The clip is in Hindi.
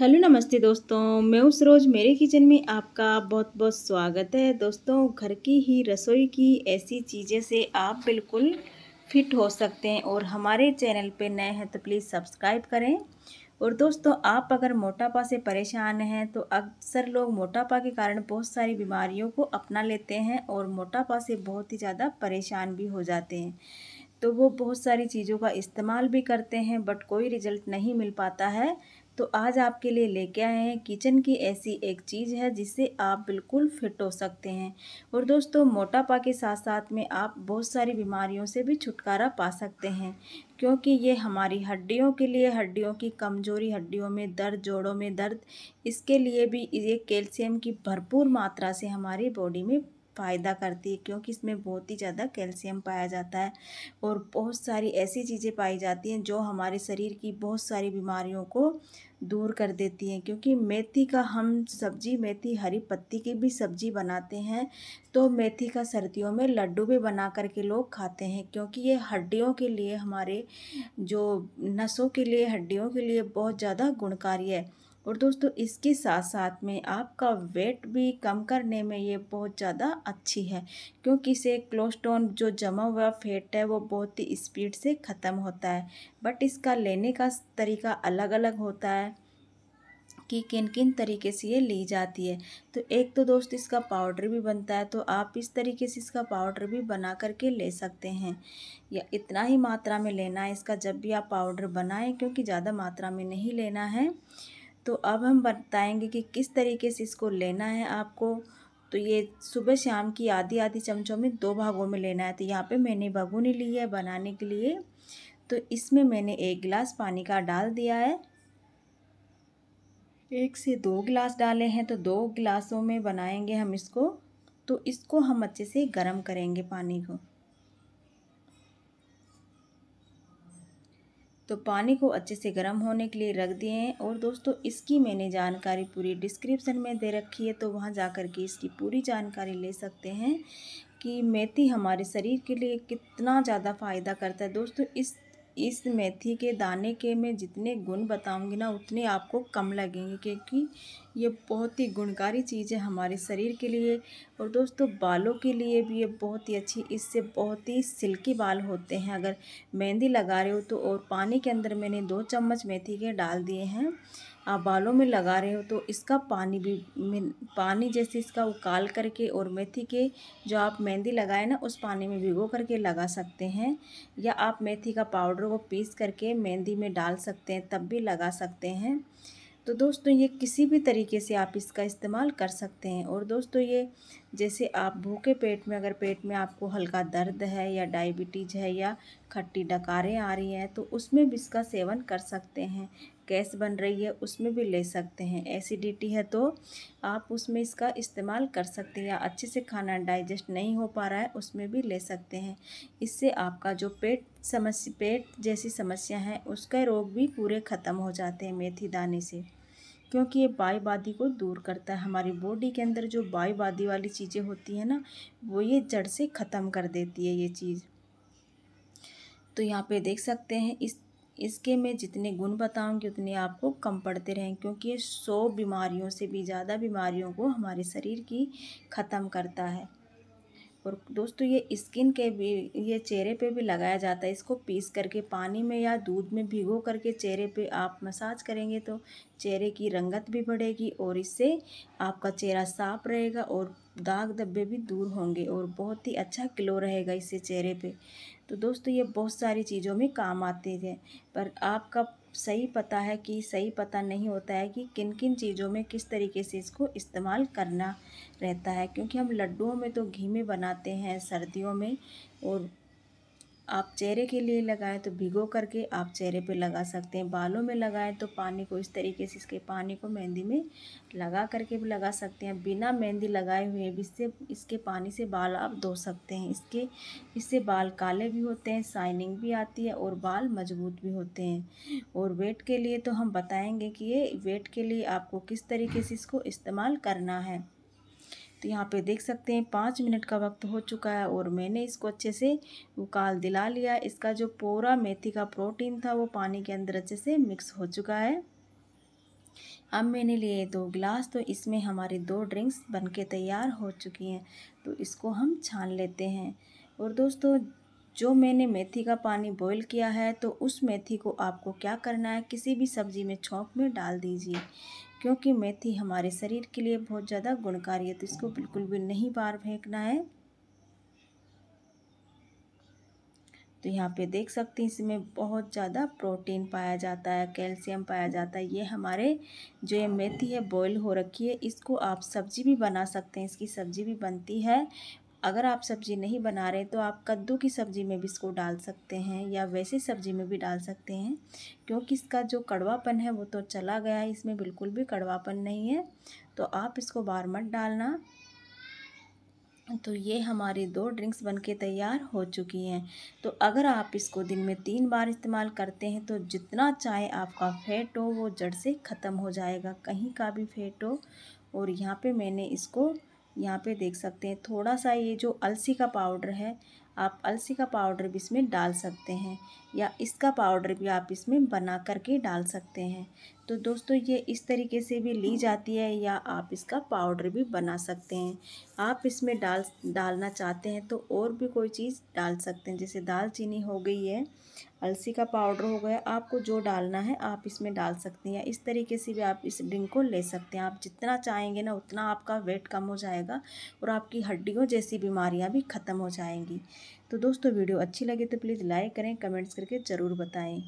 हेलो नमस्ते दोस्तों मैं उस रोज़ मेरे किचन में आपका बहुत बहुत स्वागत है दोस्तों घर की ही रसोई की ऐसी चीज़ें से आप बिल्कुल फिट हो सकते हैं और हमारे चैनल पे नए हैं तो प्लीज़ सब्सक्राइब करें और दोस्तों आप अगर मोटापा से परेशान हैं तो अक्सर लोग मोटापा के कारण बहुत सारी बीमारियों को अपना लेते हैं और मोटापा से बहुत ही ज़्यादा परेशान भी हो जाते हैं तो वो बहुत सारी चीज़ों का इस्तेमाल भी करते हैं बट कोई रिज़ल्ट नहीं मिल पाता है तो आज आपके लिए लेके आए हैं किचन की ऐसी एक चीज़ है जिससे आप बिल्कुल फिट हो सकते हैं और दोस्तों मोटापा के साथ साथ में आप बहुत सारी बीमारियों से भी छुटकारा पा सकते हैं क्योंकि ये हमारी हड्डियों के लिए हड्डियों की कमजोरी हड्डियों में दर्द जोड़ों में दर्द इसके लिए भी ये कैल्शियम की भरपूर मात्रा से हमारी बॉडी में फ़ायदा करती है क्योंकि इसमें बहुत ही ज़्यादा कैल्शियम पाया जाता है और बहुत सारी ऐसी चीज़ें पाई जाती हैं जो हमारे शरीर की बहुत सारी बीमारियों को दूर कर देती हैं क्योंकि मेथी का हम सब्जी मेथी हरी पत्ती की भी सब्जी बनाते हैं तो मेथी का सर्दियों में लड्डू भी बना कर के लोग खाते हैं क्योंकि ये हड्डियों के लिए हमारे जो नसों के लिए हड्डियों के लिए बहुत ज़्यादा गुणकारी है और दोस्तों इसके साथ साथ में आपका वेट भी कम करने में ये बहुत ज़्यादा अच्छी है क्योंकि इसे क्लोस्टोन जो जमा हुआ फेट है वो बहुत ही स्पीड से ख़त्म होता है बट इसका लेने का तरीका अलग अलग होता है कि किन किन तरीके से ये ली जाती है तो एक तो दोस्त इसका पाउडर भी बनता है तो आप इस तरीके से इसका पाउडर भी बना करके ले सकते हैं या इतना ही मात्रा में लेना है इसका जब भी आप पाउडर बनाएं क्योंकि ज़्यादा मात्रा में नहीं लेना है तो अब हम बताएंगे कि किस तरीके से इसको लेना है आपको तो ये सुबह शाम की आधी आधी चमचों में दो भागों में लेना है तो यहाँ पे मैंने भगोनी ली है बनाने के लिए तो इसमें मैंने एक गिलास पानी का डाल दिया है एक से दो गिलास डाले हैं तो दो गिलासों में बनाएंगे हम इसको तो इसको हम अच्छे से गर्म करेंगे पानी को तो पानी को अच्छे से गर्म होने के लिए रख दिए हैं और दोस्तों इसकी मैंने जानकारी पूरी डिस्क्रिप्शन में दे रखी है तो वहाँ जा कर के इसकी पूरी जानकारी ले सकते हैं कि मेथी हमारे शरीर के लिए कितना ज़्यादा फ़ायदा करता है दोस्तों इस इस मेथी के दाने के मैं जितने गुण बताऊंगी ना उतने आपको कम लगेंगे क्योंकि ये बहुत ही गुणकारी चीज़ है हमारे शरीर के लिए और दोस्तों बालों के लिए भी ये बहुत ही अच्छी इससे बहुत ही सिल्की बाल होते हैं अगर मेहंदी लगा रहे हो तो और पानी के अंदर मैंने दो चम्मच मेथी के डाल दिए हैं आप बालों में लगा रहे हो तो इसका पानी भी पानी जैसे इसका उकाल करके और मेथी के जो आप मेहंदी लगाए ना उस पानी में भिगो करके लगा सकते हैं या आप मेथी का पाउडर को पीस करके मेहंदी में डाल सकते हैं तब भी लगा सकते हैं तो दोस्तों ये किसी भी तरीके से आप इसका इस्तेमाल कर सकते हैं और दोस्तों ये जैसे आप भूखे पेट में अगर पेट में आपको हल्का दर्द है या डायबिटीज है या खट्टी डकारें आ रही हैं तो उसमें भी इसका सेवन कर सकते हैं गैस बन रही है उसमें भी ले सकते हैं एसिडिटी है तो आप उसमें इसका इस्तेमाल कर सकते हैं या अच्छे से खाना डाइजेस्ट नहीं हो पा रहा है उसमें भी ले सकते हैं इससे आपका जो पेट समस्या पेट जैसी समस्या है उसका रोग भी पूरे ख़त्म हो जाते हैं मेथी दाने से क्योंकि ये बाईवादी को दूर करता है हमारी बॉडी के अंदर जो बाईवादी वाली चीज़ें होती हैं ना वो ये जड़ से ख़त्म कर देती है ये चीज़ तो यहाँ पे देख सकते हैं इस इसके मैं जितने गुण बताऊँगी उतने आपको कम पड़ते रहें क्योंकि ये सौ बीमारियों से भी ज़्यादा बीमारियों को हमारे शरीर की ख़त्म करता है और दोस्तों ये स्किन के भी ये चेहरे पे भी लगाया जाता है इसको पीस करके पानी में या दूध में भिगो करके चेहरे पे आप मसाज करेंगे तो चेहरे की रंगत भी बढ़ेगी और इससे आपका चेहरा साफ रहेगा और दाग धब्बे भी दूर होंगे और बहुत ही अच्छा ग्लो रहेगा इससे चेहरे पे तो दोस्तों ये बहुत सारी चीज़ों में काम आते हैं पर आपका सही पता है कि सही पता नहीं होता है कि किन किन चीज़ों में किस तरीके से इसको इस्तेमाल करना रहता है क्योंकि हम लड्डुओं में तो घी में बनाते हैं सर्दियों में और आप चेहरे के लिए लगाएं तो भिगो करके आप चेहरे पे लगा सकते हैं बालों में लगाएं तो पानी को इस तरीके से इसके पानी को मेहंदी में लगा करके भी लगा सकते हैं बिना मेहंदी लगाए हुए भी इससे इसके पानी से बाल आप धो सकते हैं इसके इससे बाल काले भी होते हैं शाइनिंग भी आती है और बाल मजबूत भी होते हैं और वेट के लिए तो हम बताएँगे कि ये वेट के लिए आपको किस तरीके से इसको इस्तेमाल करना है तो यहाँ पे देख सकते हैं पाँच मिनट का वक्त हो चुका है और मैंने इसको अच्छे से उकाल दिला लिया इसका जो पूरा मेथी का प्रोटीन था वो पानी के अंदर अच्छे से मिक्स हो चुका है अब मैंने लिए दो गिलास तो इसमें हमारी दो ड्रिंक्स बनके तैयार हो चुकी हैं तो इसको हम छान लेते हैं और दोस्तों जो मैंने मेथी का पानी बॉईल किया है तो उस मेथी को आपको क्या करना है किसी भी सब्ज़ी में छोंक में डाल दीजिए क्योंकि मेथी हमारे शरीर के लिए बहुत ज़्यादा गुणकारी है तो इसको बिल्कुल भी नहीं बाहर फेंकना है तो यहाँ पे देख सकते हैं इसमें बहुत ज़्यादा प्रोटीन पाया जाता है कैल्शियम पाया जाता है ये हमारे जो ये मेथी है बॉईल हो रखी है इसको आप सब्ज़ी भी बना सकते हैं इसकी सब्ज़ी भी बनती है अगर आप सब्ज़ी नहीं बना रहे तो आप कद्दू की सब्ज़ी में भी इसको डाल सकते हैं या वैसे सब्ज़ी में भी डाल सकते हैं क्योंकि इसका जो कड़वापन है वो तो चला गया है इसमें बिल्कुल भी कड़वापन नहीं है तो आप इसको बार मत डालना तो ये हमारी दो ड्रिंक्स बनके तैयार हो चुकी हैं तो अगर आप इसको दिन में तीन बार इस्तेमाल करते हैं तो जितना चाय आपका फैट हो वो जड़ से ख़त्म हो जाएगा कहीं का भी फैट हो और यहाँ पे मैंने इसको यहाँ पे देख सकते हैं थोड़ा सा ये जो अलसी का पाउडर है आप अलसी का पाउडर भी इसमें डाल सकते हैं या इसका पाउडर भी आप इसमें बना करके डाल सकते हैं तो दोस्तों ये इस तरीके से भी ली जाती है या आप इसका पाउडर भी बना सकते हैं आप इसमें डाल डालना चाहते हैं तो और भी कोई चीज़ डाल सकते हैं जैसे दालचीनी हो गई है अलसी का पाउडर हो गया आपको जो डालना है आप इसमें डाल सकते हैं या इस तरीके से भी आप इस ड्रिंक को ले सकते हैं आप जितना चाहेंगे ना उतना आपका वेट कम हो जाएगा और आपकी हड्डियों जैसी बीमारियाँ भी ख़त्म हो जाएंगी तो दोस्तों वीडियो अच्छी लगे तो प्लीज़ लाइक करें कमेंट्स करके ज़रूर बताएं